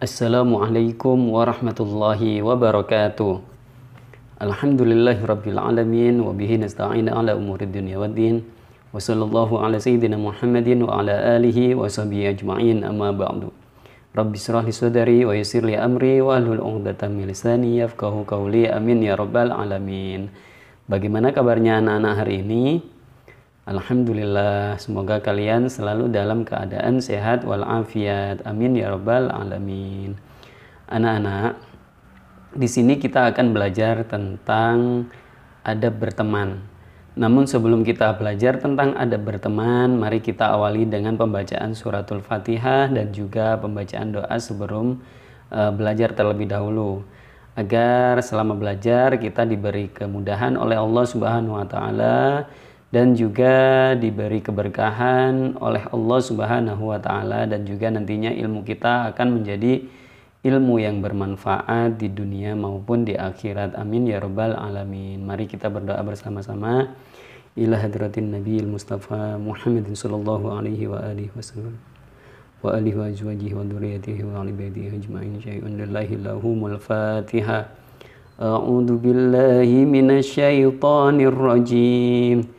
Assalamualaikum warahmatullahi wabarakatuh. Alhamdulillahi rabbil alamin wa bihi nasta'inu ala umuri dunya waddin. Wa sallallahu ala sayyidina Muhammadin wa ala alihi wa sahbihi ajma'in amma ba'du. Rabbi israh li wa yassir li amri wa hlul 'uqdatam min lisani yafqahu amin ya rabbal alamin. Bagaimana kabarnya anak-anak hari ini? Alhamdulillah, semoga kalian selalu dalam keadaan sehat walafiat. Amin ya rabbal alamin. Anak-anak, di sini kita akan belajar tentang adab berteman. Namun sebelum kita belajar tentang adab berteman, mari kita awali dengan pembacaan suratul Fatihah dan juga pembacaan doa sebelum eh, belajar terlebih dahulu agar selama belajar kita diberi kemudahan oleh Allah Subhanahu wa taala dan juga diberi keberkahan oleh Allah Subhanahu wa taala dan juga nantinya ilmu kita akan menjadi ilmu yang bermanfaat di dunia maupun di akhirat. Amin ya rabbal alamin. Mari kita berdoa bersama-sama. Ila hadratin Nabi Mustafa Muhammadin sallallahu alaihi wa alihi wasallam wa alihi wa azwajihi wa dzurriyyatihi wa ali baitihi ajmain syai'un lillahi lahumul Fatiha. A'udzu billahi minasyaitonir rajim.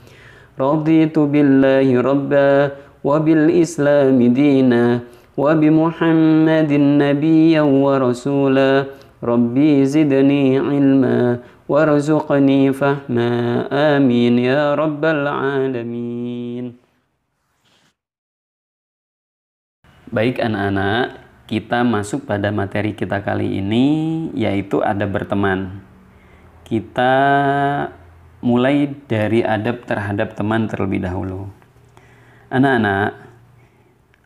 رضيت بالله ربا وبالإسلام دينا وبمحمد نبيا ورسولا ربي زدني علما وارزقني فهما آمين يا رب العالمين Baik anak-anak, kita masuk pada materi kita kali ini yaitu ada berteman. Kita mulai dari adab terhadap teman terlebih dahulu. Anak-anak,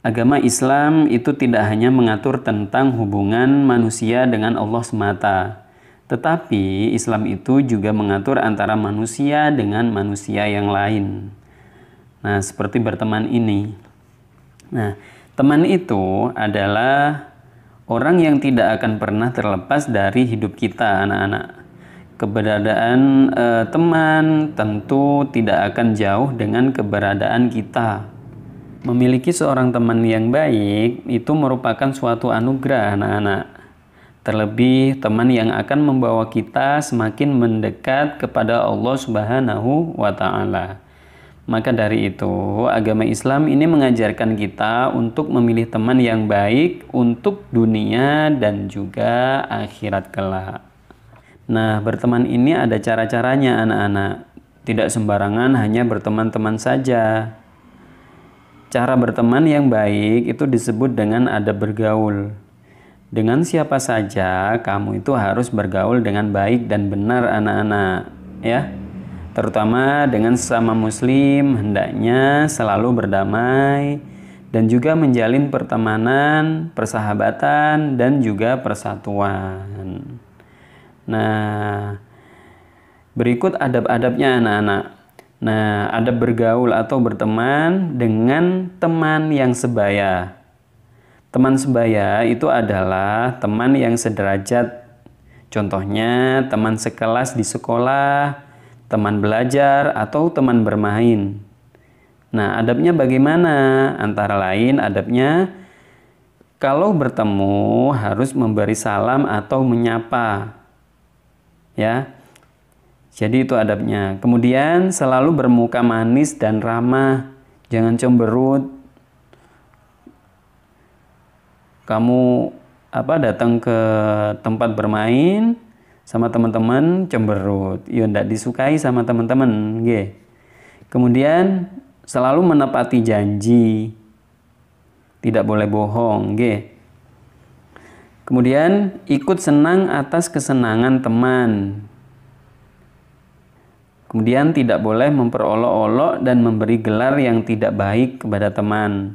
agama Islam itu tidak hanya mengatur tentang hubungan manusia dengan Allah semata, tetapi Islam itu juga mengatur antara manusia dengan manusia yang lain. Nah, seperti berteman ini. Nah, teman itu adalah orang yang tidak akan pernah terlepas dari hidup kita, anak-anak. Keberadaan uh, teman tentu tidak akan jauh dengan keberadaan kita. Memiliki seorang teman yang baik itu merupakan suatu anugerah, anak-anak. Terlebih, teman yang akan membawa kita semakin mendekat kepada Allah Subhanahu wa Ta'ala. Maka dari itu, agama Islam ini mengajarkan kita untuk memilih teman yang baik untuk dunia dan juga akhirat kelak. Nah, berteman ini ada cara-caranya anak-anak. Tidak sembarangan hanya berteman-teman saja. Cara berteman yang baik itu disebut dengan ada bergaul. Dengan siapa saja, kamu itu harus bergaul dengan baik dan benar anak-anak, ya. Terutama dengan sesama muslim, hendaknya selalu berdamai dan juga menjalin pertemanan, persahabatan dan juga persatuan. Nah, berikut adab-adabnya anak-anak. Nah, adab bergaul atau berteman dengan teman yang sebaya. Teman sebaya itu adalah teman yang sederajat. Contohnya, teman sekelas di sekolah, teman belajar, atau teman bermain. Nah, adabnya bagaimana? Antara lain, adabnya kalau bertemu harus memberi salam atau menyapa ya. Jadi itu adabnya. Kemudian selalu bermuka manis dan ramah, jangan cemberut. Kamu apa datang ke tempat bermain sama teman-teman cemberut, ya ndak disukai sama teman-teman, nggih. Kemudian selalu menepati janji. Tidak boleh bohong, nggih. Kemudian ikut senang atas kesenangan teman. Kemudian tidak boleh memperolok-olok dan memberi gelar yang tidak baik kepada teman.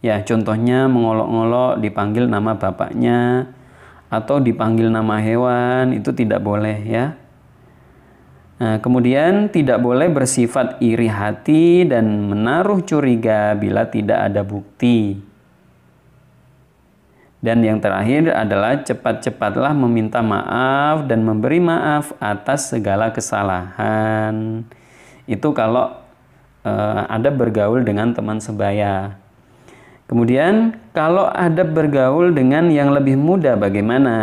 Ya, contohnya mengolok-olok dipanggil nama bapaknya atau dipanggil nama hewan itu tidak boleh ya. Nah, kemudian tidak boleh bersifat iri hati dan menaruh curiga bila tidak ada bukti. Dan yang terakhir adalah cepat-cepatlah meminta maaf dan memberi maaf atas segala kesalahan. Itu kalau eh, ada bergaul dengan teman sebaya. Kemudian kalau ada bergaul dengan yang lebih muda bagaimana?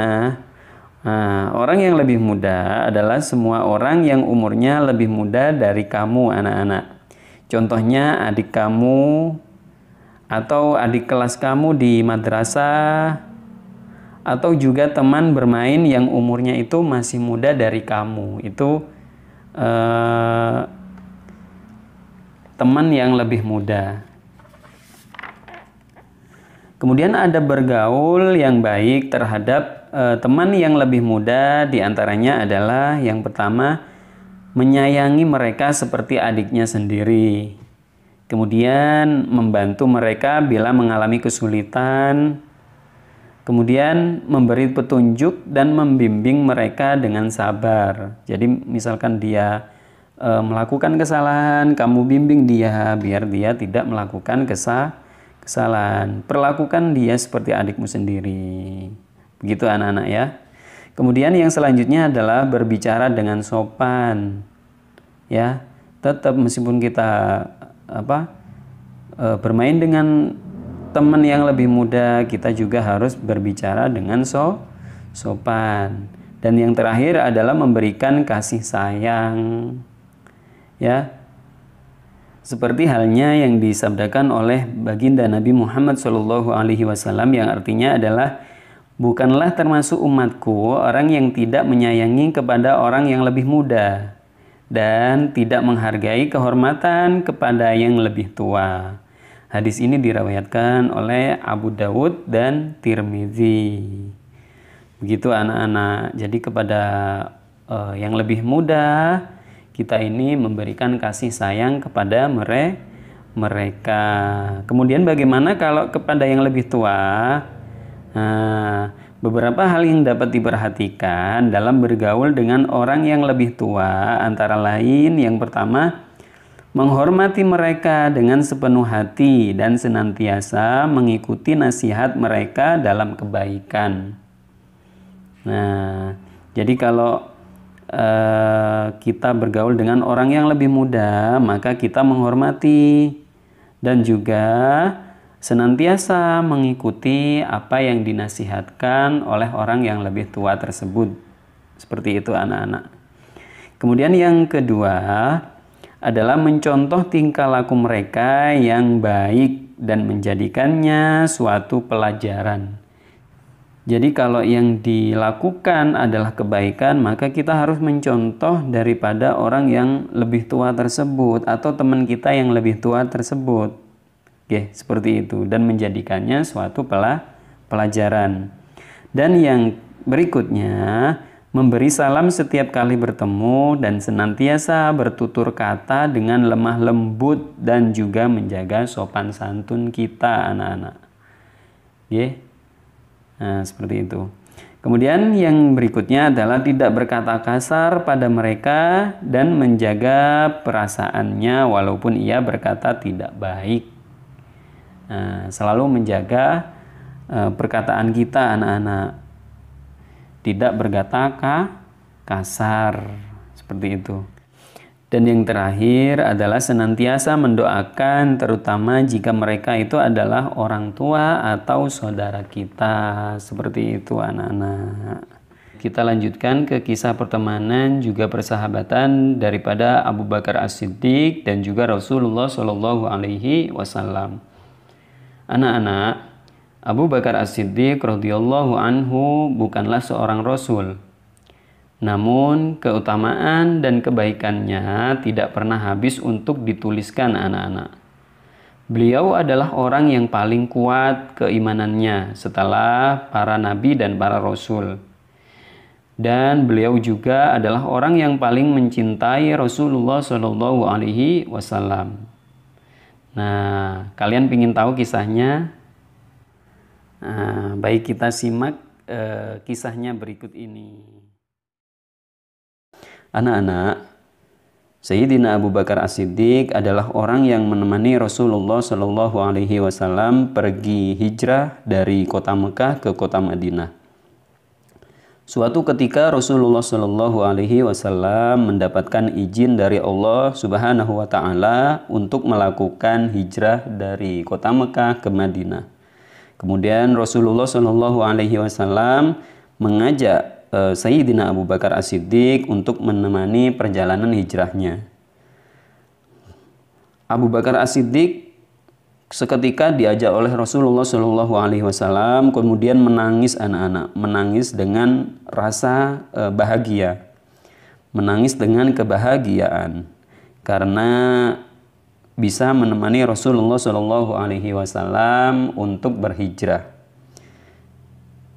Nah, orang yang lebih muda adalah semua orang yang umurnya lebih muda dari kamu anak-anak. Contohnya adik kamu, atau adik kelas kamu di madrasah atau juga teman bermain yang umurnya itu masih muda dari kamu itu eh, teman yang lebih muda kemudian ada bergaul yang baik terhadap eh, teman yang lebih muda diantaranya adalah yang pertama menyayangi mereka seperti adiknya sendiri kemudian membantu mereka bila mengalami kesulitan, kemudian memberi petunjuk dan membimbing mereka dengan sabar. Jadi misalkan dia e, melakukan kesalahan, kamu bimbing dia biar dia tidak melakukan kesah kesalahan. Perlakukan dia seperti adikmu sendiri. Begitu anak-anak ya. Kemudian yang selanjutnya adalah berbicara dengan sopan. Ya, tetap meskipun kita apa e, bermain dengan teman yang lebih muda kita juga harus berbicara dengan so sopan dan yang terakhir adalah memberikan kasih sayang ya seperti halnya yang disabdakan oleh baginda Nabi Muhammad Shallallahu Alaihi Wasallam yang artinya adalah bukanlah termasuk umatku orang yang tidak menyayangi kepada orang yang lebih muda dan tidak menghargai kehormatan kepada yang lebih tua. Hadis ini dirawatkan oleh Abu Dawud dan Tirmizi. Begitu anak-anak. Jadi kepada uh, yang lebih muda kita ini memberikan kasih sayang kepada mere mereka. Kemudian bagaimana kalau kepada yang lebih tua? Nah, Beberapa hal yang dapat diperhatikan dalam bergaul dengan orang yang lebih tua antara lain yang pertama menghormati mereka dengan sepenuh hati dan senantiasa mengikuti nasihat mereka dalam kebaikan. Nah, jadi kalau eh, kita bergaul dengan orang yang lebih muda, maka kita menghormati dan juga senantiasa mengikuti apa yang dinasihatkan oleh orang yang lebih tua tersebut. Seperti itu anak-anak. Kemudian yang kedua adalah mencontoh tingkah laku mereka yang baik dan menjadikannya suatu pelajaran. Jadi kalau yang dilakukan adalah kebaikan, maka kita harus mencontoh daripada orang yang lebih tua tersebut atau teman kita yang lebih tua tersebut. Oke, seperti itu dan menjadikannya suatu pelajaran. Dan yang berikutnya, memberi salam setiap kali bertemu dan senantiasa bertutur kata dengan lemah lembut dan juga menjaga sopan santun kita anak-anak. Oke. Nah, seperti itu. Kemudian yang berikutnya adalah tidak berkata kasar pada mereka dan menjaga perasaannya walaupun ia berkata tidak baik. Eh, selalu menjaga eh, perkataan kita anak-anak. Tidak berkata kasar seperti itu. Dan yang terakhir adalah senantiasa mendoakan terutama jika mereka itu adalah orang tua atau saudara kita. Seperti itu anak-anak. Kita lanjutkan ke kisah pertemanan juga persahabatan daripada Abu Bakar As-Siddiq dan juga Rasulullah Shallallahu alaihi wasallam. Anak-anak, Abu Bakar As-Siddiq radhiyallahu anhu bukanlah seorang rasul. Namun keutamaan dan kebaikannya tidak pernah habis untuk dituliskan anak-anak. Beliau adalah orang yang paling kuat keimanannya setelah para nabi dan para rasul. Dan beliau juga adalah orang yang paling mencintai Rasulullah Shallallahu Alaihi Wasallam. Nah, kalian ingin tahu kisahnya? Nah, baik kita simak eh, kisahnya berikut ini. Anak-anak, Sayyidina Abu Bakar As-Siddiq adalah orang yang menemani Rasulullah Shallallahu Alaihi Wasallam pergi hijrah dari kota Mekah ke kota Madinah. Suatu ketika Rasulullah Shallallahu Alaihi Wasallam mendapatkan izin dari Allah Subhanahu Wa Taala untuk melakukan hijrah dari kota Mekah ke Madinah. Kemudian Rasulullah Shallallahu Alaihi Wasallam mengajak eh, Sayyidina Abu Bakar As Siddiq untuk menemani perjalanan hijrahnya. Abu Bakar As Siddiq seketika diajak oleh Rasulullah Shallallahu Alaihi Wasallam kemudian menangis anak-anak menangis dengan rasa eh, bahagia menangis dengan kebahagiaan karena bisa menemani Rasulullah Shallallahu Alaihi Wasallam untuk berhijrah.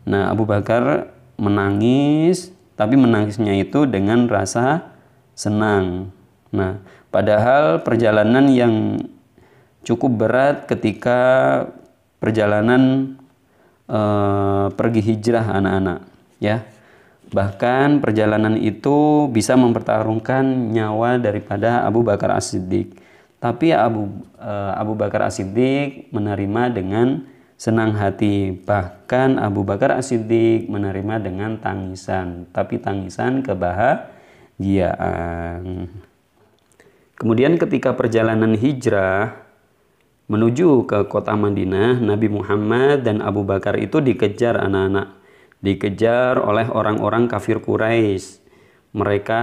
Nah Abu Bakar menangis tapi menangisnya itu dengan rasa senang. Nah padahal perjalanan yang cukup berat ketika perjalanan eh, pergi hijrah anak-anak ya bahkan perjalanan itu bisa mempertaruhkan nyawa daripada Abu Bakar As-Siddiq tapi Abu eh, Abu Bakar As-Siddiq menerima dengan senang hati bahkan Abu Bakar As-Siddiq menerima dengan tangisan tapi tangisan kebahagiaan kemudian ketika perjalanan hijrah menuju ke kota Madinah, Nabi Muhammad dan Abu Bakar itu dikejar anak-anak. Dikejar oleh orang-orang kafir Quraisy. Mereka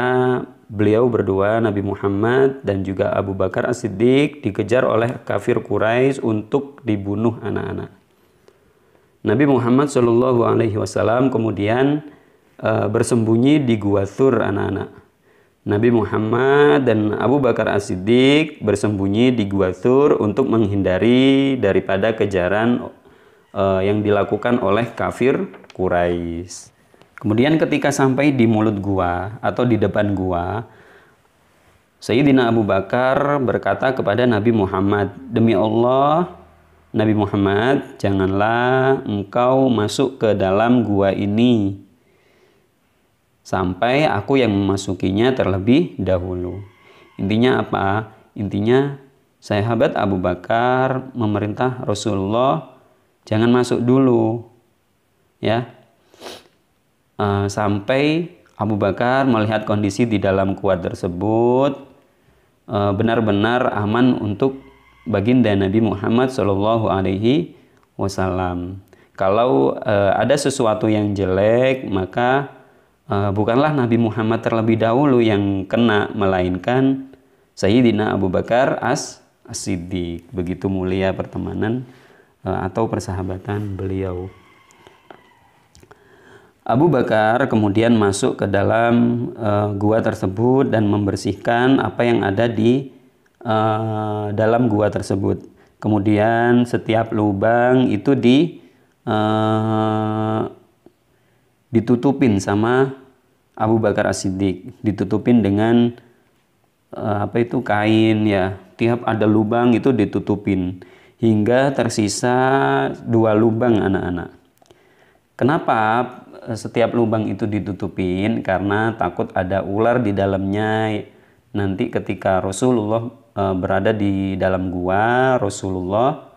beliau berdua Nabi Muhammad dan juga Abu Bakar As-Siddiq dikejar oleh kafir Quraisy untuk dibunuh anak-anak. Nabi Muhammad Shallallahu alaihi wasallam kemudian e, bersembunyi di gua Thur anak-anak. Nabi Muhammad dan Abu Bakar As-Siddiq bersembunyi di Gua Tur untuk menghindari daripada kejaran uh, yang dilakukan oleh kafir Quraisy. Kemudian ketika sampai di mulut gua atau di depan gua, Sayyidina Abu Bakar berkata kepada Nabi Muhammad, "Demi Allah, Nabi Muhammad, janganlah engkau masuk ke dalam gua ini." sampai aku yang memasukinya terlebih dahulu. Intinya apa? Intinya sahabat Abu Bakar memerintah Rasulullah jangan masuk dulu. Ya. E, sampai Abu Bakar melihat kondisi di dalam kuat tersebut eh, benar-benar aman untuk baginda Nabi Muhammad Shallallahu alaihi wasallam. Kalau eh, ada sesuatu yang jelek, maka Eh, bukanlah Nabi Muhammad terlebih dahulu yang kena melainkan Sayyidina Abu Bakar as siddiq Begitu mulia pertemanan eh, atau persahabatan beliau. Abu Bakar kemudian masuk ke dalam uh, gua tersebut dan membersihkan apa yang ada di uh, dalam gua tersebut. Kemudian setiap lubang itu di uh, ditutupin sama Abu Bakar As-Siddiq ditutupin dengan uh, apa itu kain ya tiap ada lubang itu ditutupin hingga tersisa dua lubang anak-anak kenapa eh, setiap lubang itu ditutupin karena takut ada ular di dalamnya nanti ketika Rasulullah eh, berada di dalam gua Rasulullah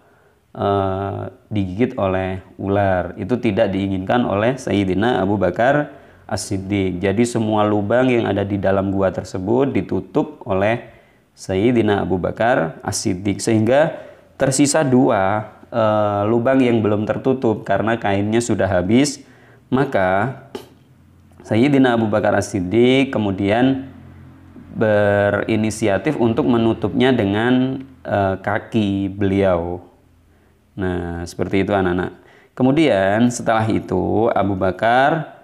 digigit oleh ular itu tidak diinginkan oleh Sayyidina Abu Bakar As-Siddiq. Jadi semua lubang yang ada di dalam gua tersebut ditutup oleh Sayyidina Abu Bakar As-Siddiq sehingga tersisa dua e, lubang yang belum tertutup karena kainnya sudah habis. Maka Sayyidina Abu Bakar As-Siddiq kemudian berinisiatif untuk menutupnya dengan e, kaki beliau. Nah, seperti itu anak-anak. Kemudian setelah itu Abu Bakar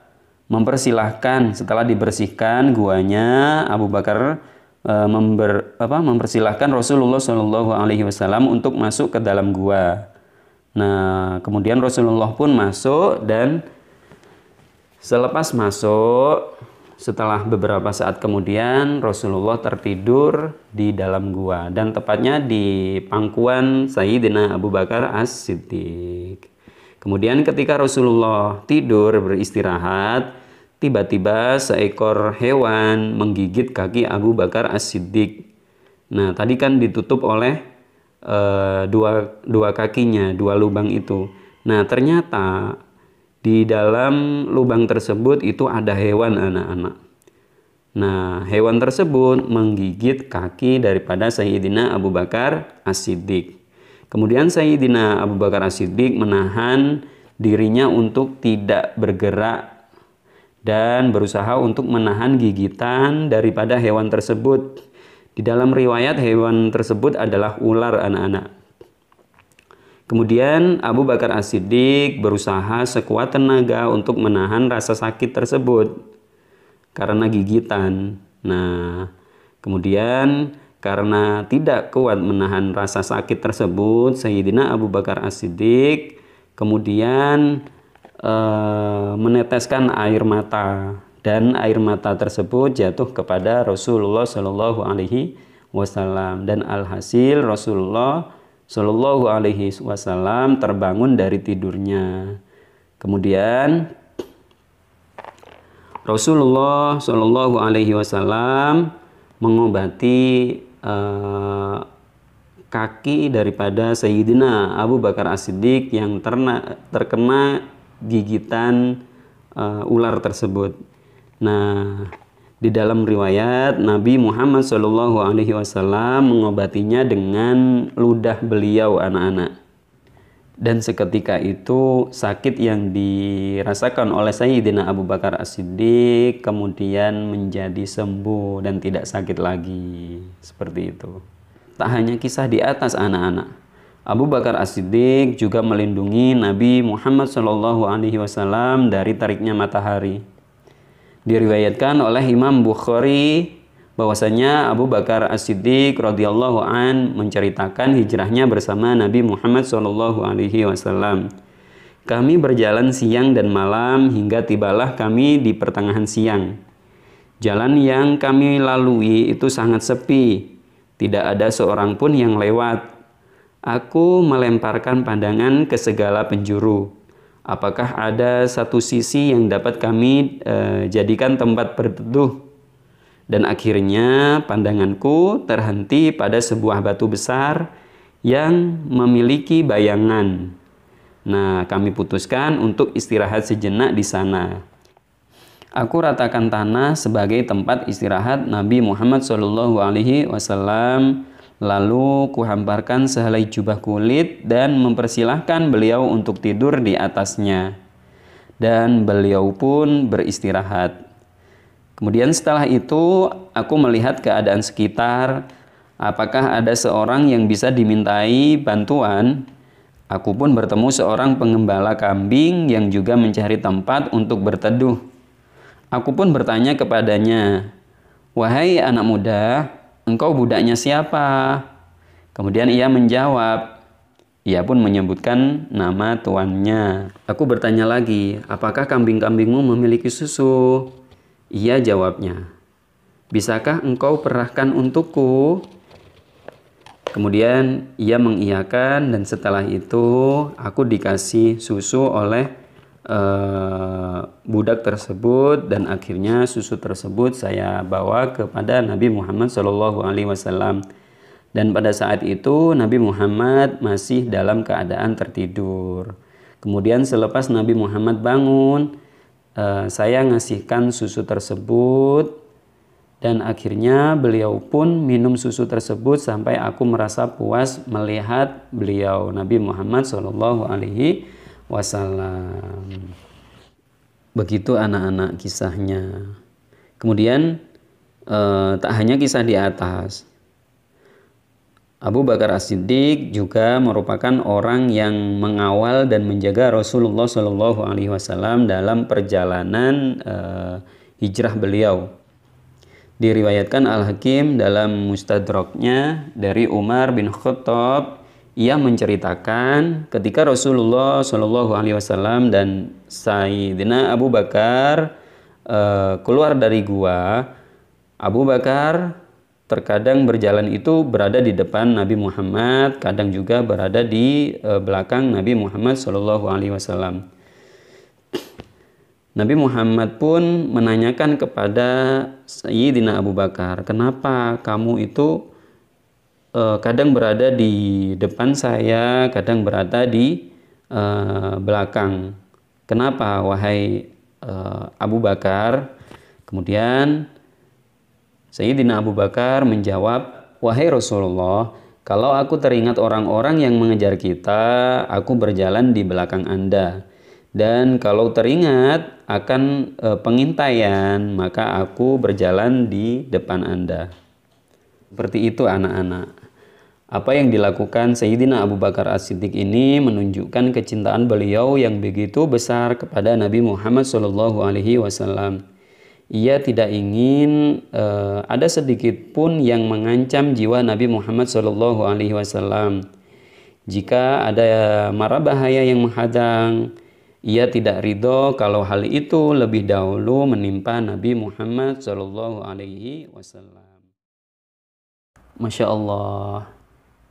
mempersilahkan setelah dibersihkan guanya Abu Bakar e, member, apa, mempersilahkan Rasulullah Shallallahu Alaihi Wasallam untuk masuk ke dalam gua. Nah kemudian Rasulullah pun masuk dan selepas masuk setelah beberapa saat kemudian Rasulullah tertidur di dalam gua dan tepatnya di pangkuan Sayyidina Abu Bakar As-Siddiq. Kemudian ketika Rasulullah tidur beristirahat, Tiba-tiba seekor hewan menggigit kaki Abu Bakar As-Siddiq. Nah, tadi kan ditutup oleh e, dua dua kakinya, dua lubang itu. Nah, ternyata di dalam lubang tersebut itu ada hewan anak-anak. Nah, hewan tersebut menggigit kaki daripada Sayyidina Abu Bakar As-Siddiq. Kemudian Sayyidina Abu Bakar As-Siddiq menahan dirinya untuk tidak bergerak dan berusaha untuk menahan gigitan daripada hewan tersebut. Di dalam riwayat hewan tersebut adalah ular anak-anak. Kemudian Abu Bakar As-Siddiq berusaha sekuat tenaga untuk menahan rasa sakit tersebut karena gigitan. Nah, kemudian karena tidak kuat menahan rasa sakit tersebut, Sayyidina Abu Bakar As-Siddiq kemudian Eh, meneteskan air mata dan air mata tersebut jatuh kepada Rasulullah Shallallahu Alaihi Wasallam dan alhasil Rasulullah Shallallahu Alaihi Wasallam terbangun dari tidurnya. Kemudian Rasulullah Shallallahu Alaihi Wasallam mengobati uh, kaki daripada Sayyidina Abu Bakar As-Siddiq yang terkena gigitan uh, ular tersebut. Nah, di dalam riwayat Nabi Muhammad Shallallahu Alaihi Wasallam mengobatinya dengan ludah beliau anak-anak. Dan seketika itu sakit yang dirasakan oleh Sayyidina Abu Bakar As-Siddiq kemudian menjadi sembuh dan tidak sakit lagi. Seperti itu. Tak hanya kisah di atas anak-anak. Abu Bakar As-Siddiq juga melindungi Nabi Muhammad Shallallahu Alaihi Wasallam dari tariknya matahari. Diriwayatkan oleh Imam Bukhari bahwasanya Abu Bakar As-Siddiq radhiyallahu an menceritakan hijrahnya bersama Nabi Muhammad Shallallahu Alaihi Wasallam. Kami berjalan siang dan malam hingga tibalah kami di pertengahan siang. Jalan yang kami lalui itu sangat sepi, tidak ada seorang pun yang lewat Aku melemparkan pandangan ke segala penjuru. Apakah ada satu sisi yang dapat kami e, jadikan tempat berteduh? Dan akhirnya pandanganku terhenti pada sebuah batu besar yang memiliki bayangan. Nah, kami putuskan untuk istirahat sejenak di sana. Aku ratakan tanah sebagai tempat istirahat Nabi Muhammad SAW Lalu kuhamparkan sehelai jubah kulit dan mempersilahkan beliau untuk tidur di atasnya. Dan beliau pun beristirahat. Kemudian setelah itu aku melihat keadaan sekitar, apakah ada seorang yang bisa dimintai bantuan? Aku pun bertemu seorang pengembala kambing yang juga mencari tempat untuk berteduh. Aku pun bertanya kepadanya, "Wahai anak muda, engkau budaknya siapa? Kemudian ia menjawab, ia pun menyebutkan nama tuannya. Aku bertanya lagi, apakah kambing-kambingmu memiliki susu? Ia jawabnya, bisakah engkau perahkan untukku? Kemudian ia mengiyakan dan setelah itu aku dikasih susu oleh Eh, budak tersebut dan akhirnya susu tersebut saya bawa kepada Nabi Muhammad Shallallahu Alaihi Wasallam dan pada saat itu Nabi Muhammad masih dalam keadaan tertidur. Kemudian selepas Nabi Muhammad bangun, eh, saya ngasihkan susu tersebut dan akhirnya beliau pun minum susu tersebut sampai aku merasa puas melihat beliau Nabi Muhammad Shallallahu Alaihi Wasallam wasallam. Begitu anak-anak kisahnya. Kemudian eh, tak hanya kisah di atas. Abu Bakar As-Siddiq juga merupakan orang yang mengawal dan menjaga Rasulullah Shallallahu alaihi wasallam dalam perjalanan eh, hijrah beliau. Diriwayatkan Al-Hakim dalam Mustadraknya dari Umar bin Khattab ia menceritakan ketika Rasulullah Shallallahu Alaihi Wasallam dan Sayyidina Abu Bakar e, keluar dari gua, Abu Bakar terkadang berjalan itu berada di depan Nabi Muhammad, kadang juga berada di e, belakang Nabi Muhammad Shallallahu Alaihi Wasallam. Nabi Muhammad pun menanyakan kepada Sayyidina Abu Bakar, kenapa kamu itu uh, kadang berada di depan saya, kadang berada di uh, belakang. Kenapa, wahai uh, Abu Bakar? Kemudian Sayyidina Abu Bakar menjawab, "Wahai Rasulullah, kalau aku teringat orang-orang yang mengejar kita, aku berjalan di belakang Anda. Dan kalau teringat akan e, pengintaian, maka aku berjalan di depan Anda." Seperti itu anak-anak. Apa yang dilakukan Sayyidina Abu Bakar As-Siddiq ini menunjukkan kecintaan beliau yang begitu besar kepada Nabi Muhammad Shallallahu alaihi wasallam. Ia tidak ingin uh, ada sedikit pun yang mengancam jiwa Nabi Muhammad Shallallahu alaihi wasallam. Jika ada mara bahaya yang menghadang, ia tidak ridho kalau hal itu lebih dahulu menimpa Nabi Muhammad Shallallahu alaihi wasallam. Masya Allah,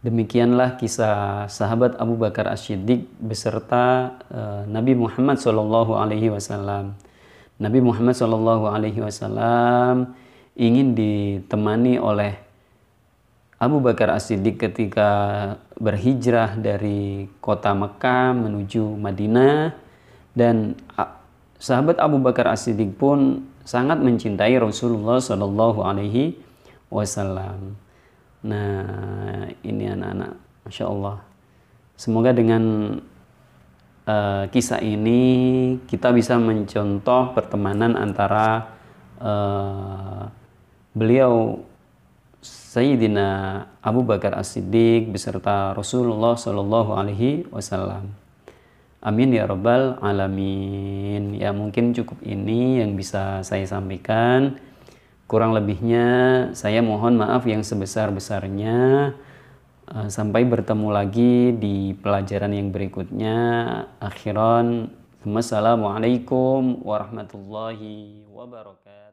Demikianlah kisah sahabat Abu Bakar ash-Shiddiq beserta uh, Nabi Muhammad Shallallahu Alaihi Wasallam. Nabi Muhammad Shallallahu Alaihi Wasallam ingin ditemani oleh Abu Bakar ash-Shiddiq ketika berhijrah dari kota Mekah menuju Madinah dan sahabat Abu Bakar ash-Shiddiq pun sangat mencintai Rasulullah Shallallahu Alaihi Wasallam. Nah, ini anak-anak Masya Allah semoga dengan uh, kisah ini kita bisa mencontoh pertemanan antara uh, beliau Sayyidina Abu Bakar As-Siddiq beserta Rasulullah Shallallahu Alaihi Wasallam. Amin ya Rabbal alamin. Ya mungkin cukup ini yang bisa saya sampaikan. Kurang lebihnya saya mohon maaf yang sebesar-besarnya. Eh, sampai bertemu lagi di pelajaran yang berikutnya. Akhiran, Assalamualaikum warahmatullahi wabarakatuh.